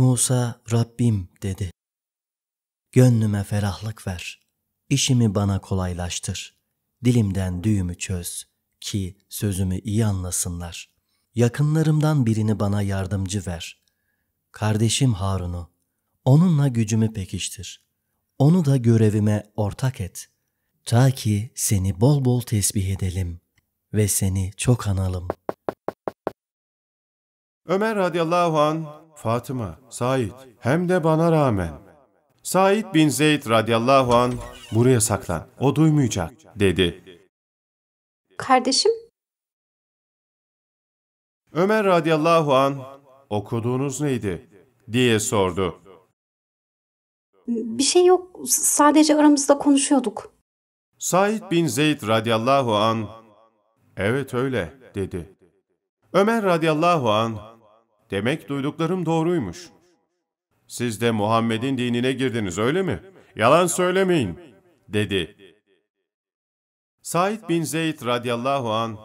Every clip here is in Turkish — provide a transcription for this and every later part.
Musa Rabbim dedi. Gönlüme ferahlık ver, işimi bana kolaylaştır. Dilimden düğümü çöz ki sözümü iyi anlasınlar. Yakınlarımdan birini bana yardımcı ver. Kardeşim Harun'u, onunla gücümü pekiştir. Onu da görevime ortak et. Ta ki seni bol bol tesbih edelim ve seni çok analım. Ömer radıyallahu an Fatıma, Said hem de bana rağmen. Said bin Zeyd radıyallahu an buraya saklan, o duymayacak dedi. Kardeşim? Ömer radıyallahu an okuduğunuz neydi diye sordu. Bir şey yok, sadece aramızda konuşuyorduk. Said bin Zeyd radıyallahu an evet öyle dedi. Ömer radıyallahu an Demek duyduklarım doğruymuş. Siz de Muhammed'in dinine girdiniz öyle mi? Yalan söylemeyin, dedi. Said bin Zeyd radıyallahu an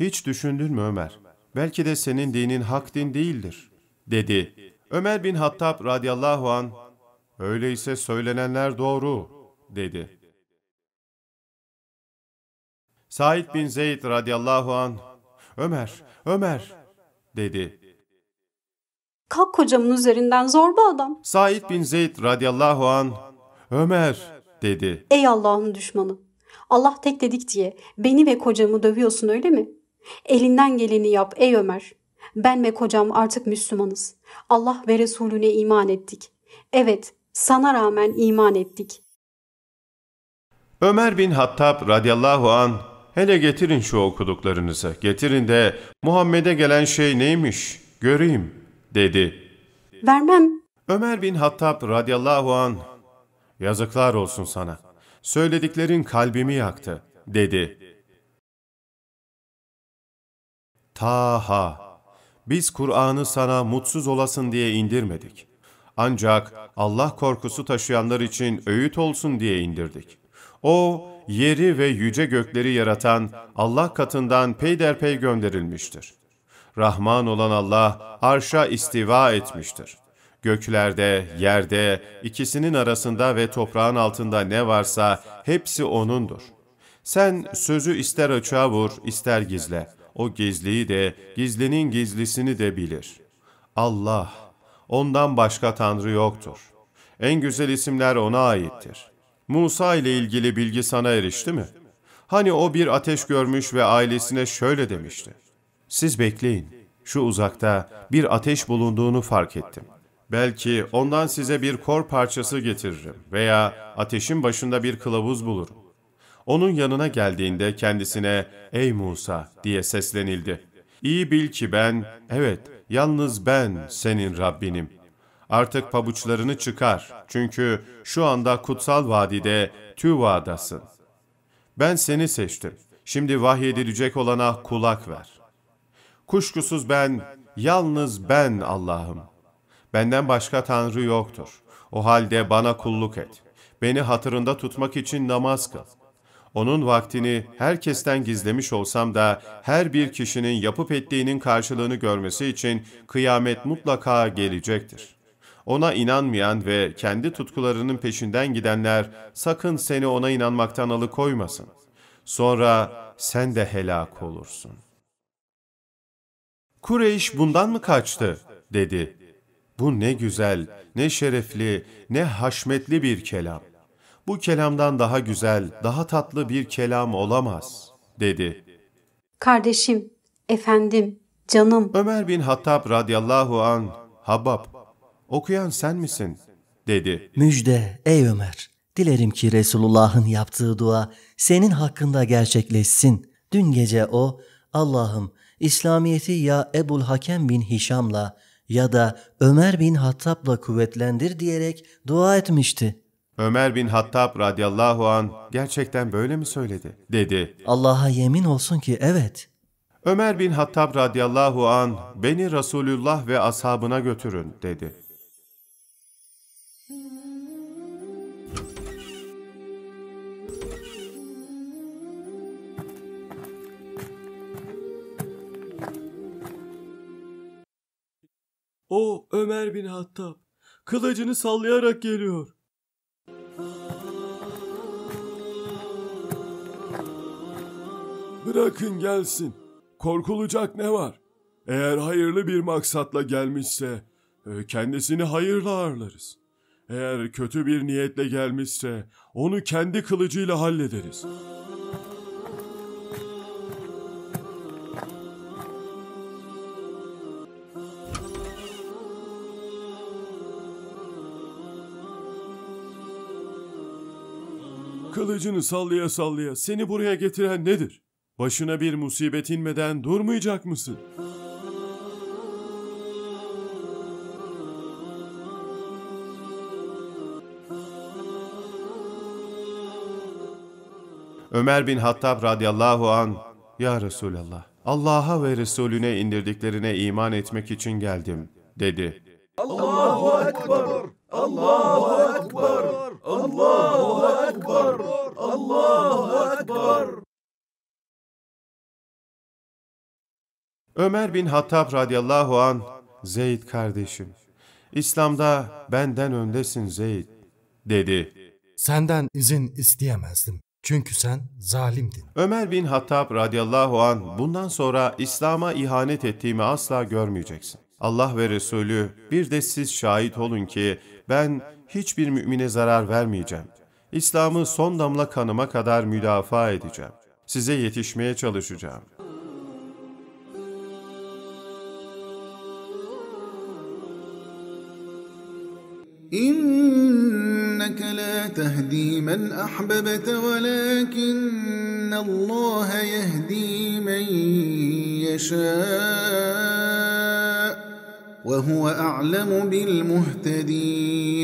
hiç düşündün mü Ömer? Belki de senin dinin hak din değildir, dedi. Ömer bin Hattab radıyallahu an öyleyse söylenenler doğru, dedi. Said bin Zeyd radıyallahu an Ömer, Ömer, dedi. Kalk kocamın üzerinden zorba adam. Said bin Zeyd radıyallahu an Ömer dedi. Ey Allah'ın düşmanı. Allah tek dedik diye beni ve kocamı dövüyorsun öyle mi? Elinden geleni yap ey Ömer. Ben ve kocam artık Müslümanız. Allah ve Resulüne iman ettik. Evet, sana rağmen iman ettik. Ömer bin Hattab radıyallahu an hele getirin şu okuduklarınızı, getirin de Muhammed'e gelen şey neymiş göreyim dedi. Vermem. Ömer bin Hattab radıyallahu an yazıklar olsun sana. Söylediklerin kalbimi yaktı dedi. Taha biz Kur'an'ı sana mutsuz olasın diye indirmedik. Ancak Allah korkusu taşıyanlar için öğüt olsun diye indirdik. O, yeri ve yüce gökleri yaratan Allah katından peyderpey gönderilmiştir. Rahman olan Allah arşa istiva etmiştir. Göklerde, yerde, ikisinin arasında ve toprağın altında ne varsa hepsi O'nundur. Sen sözü ister açığa vur, ister gizle. O gizliyi de, gizlinin gizlisini de bilir. Allah, ondan başka Tanrı yoktur. En güzel isimler O'na aittir. Musa ile ilgili bilgi sana erişti mi? Hani o bir ateş görmüş ve ailesine şöyle demişti siz bekleyin. Şu uzakta bir ateş bulunduğunu fark ettim. Belki ondan size bir kor parçası getiririm veya ateşin başında bir kılavuz bulurum. Onun yanına geldiğinde kendisine ''Ey Musa'' diye seslenildi. İyi bil ki ben, evet yalnız ben senin Rabbinim. Artık pabuçlarını çıkar çünkü şu anda kutsal vadide Tüva'dasın. Ben seni seçtim. Şimdi vahyedilecek olana kulak ver. Kuşkusuz ben, yalnız ben Allah'ım. Benden başka Tanrı yoktur. O halde bana kulluk et. Beni hatırında tutmak için namaz kıl. Onun vaktini herkesten gizlemiş olsam da her bir kişinin yapıp ettiğinin karşılığını görmesi için kıyamet mutlaka gelecektir. Ona inanmayan ve kendi tutkularının peşinden gidenler sakın seni ona inanmaktan alıkoymasın. Sonra sen de helak olursun.'' Kureyş bundan mı kaçtı? dedi. Bu ne güzel, ne şerefli, ne haşmetli bir kelam. Bu kelamdan daha güzel, daha tatlı bir kelam olamaz, dedi. Kardeşim, efendim, canım. Ömer bin Hattab radıyallahu an, Habab, okuyan sen misin? dedi. Müjde ey Ömer, dilerim ki Resulullah'ın yaptığı dua senin hakkında gerçekleşsin. Dün gece o, Allah'ım İslamiyet'i ya Ebul Hakem bin Hişam'la ya da Ömer bin Hattab'la kuvvetlendir diyerek dua etmişti. Ömer bin Hattab radıyallahu an gerçekten böyle mi söyledi? Dedi. Allah'a yemin olsun ki evet. Ömer bin Hattab radıyallahu an beni Resulullah ve ashabına götürün dedi. O Ömer bin Hattab kılıcını sallayarak geliyor. Bırakın gelsin. Korkulacak ne var? Eğer hayırlı bir maksatla gelmişse e, kendisini hayırla ağırlarız. Eğer kötü bir niyetle gelmişse onu kendi kılıcıyla hallederiz.'' Kılıcını sallaya sallaya seni buraya getiren nedir? Başına bir musibet inmeden durmayacak mısın? Ömer bin Hattab radıyallahu an Ya Resulallah, Allah'a ve Resulüne indirdiklerine iman etmek için geldim, dedi. Allahu Ekber! Allahu Ekber! Allahu Ekber! Allahu Ekber! Ömer bin Hattab radıyallahu an Zeyd kardeşim, İslam'da benden öndesin Zeyd dedi. Senden izin isteyemezdim. Çünkü sen zalimdin. Ömer bin Hattab radıyallahu an bundan sonra İslam'a ihanet ettiğimi asla görmeyeceksin. Allah ve Resulü bir de siz şahit olun ki ben hiçbir mümine zarar vermeyeceğim. İslam'ı son damla kanıma kadar müdafaa edeceğim. Size yetişmeye çalışacağım. إنك la تهدي من أحببت ولكن Allah يهدي من يشاء وهو أعلم بالمهتدين